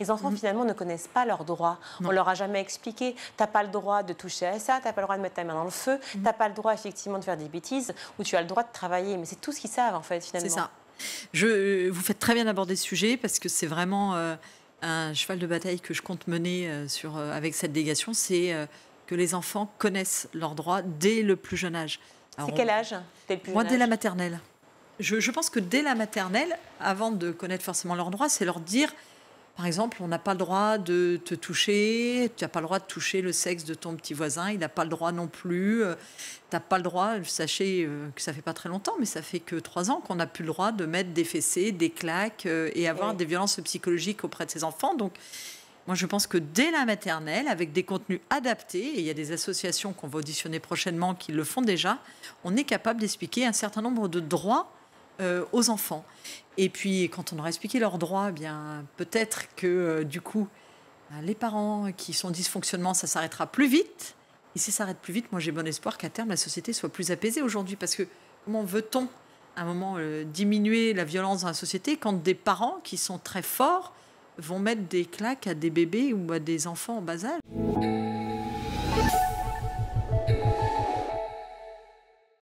Les enfants, mhm. finalement, ne connaissent pas leurs droits. On leur a jamais expliqué. Tu T'as pas le droit de toucher à ça, n'as pas le droit de mettre ta main dans le feu, mhm. tu n'as pas le droit, effectivement, de faire des bêtises, ou tu as le droit de travailler. Mais c'est tout ce qu'ils savent, en fait, finalement. C'est ça. Je, euh, vous faites très bien d'aborder ce sujet parce que c'est vraiment euh, un cheval de bataille que je compte mener euh, avec cette délégation. C'est que les enfants connaissent leurs droits dès le plus jeune âge. C'est quel âge Moi, dès la maternelle. je, pense que dès la maternelle, avant de connaître forcément leurs droits, c'est leur dire par exemple, on n'a pas le droit de te toucher, tu n'as pas le droit de toucher le sexe de ton petit voisin, il n'a pas le droit non plus, euh, tu n'as pas le droit, sachez euh, que ça fait pas très longtemps, mais ça fait que trois ans qu'on n'a plus le droit de mettre des fessées, des claques euh, et avoir des violences psychologiques auprès de ses enfants. Donc, moi, je pense que dès la maternelle, avec des contenus adaptés, et il y a des associations qu'on va auditionner prochainement qui le font déjà, on est capable d'expliquer un certain nombre de droits euh, aux enfants. Et puis, quand on aura expliqué leurs droits, eh bien peut-être que euh, du coup, ben, les parents qui sont dysfonctionnements, ça s'arrêtera plus vite. Et si ça s'arrête plus vite, moi j'ai bon espoir qu'à terme, la société soit plus apaisée aujourd'hui. Parce que comment veut-on à un moment euh, diminuer la violence dans la société quand des parents qui sont très forts vont mettre des claques à des bébés ou à des enfants en bas âge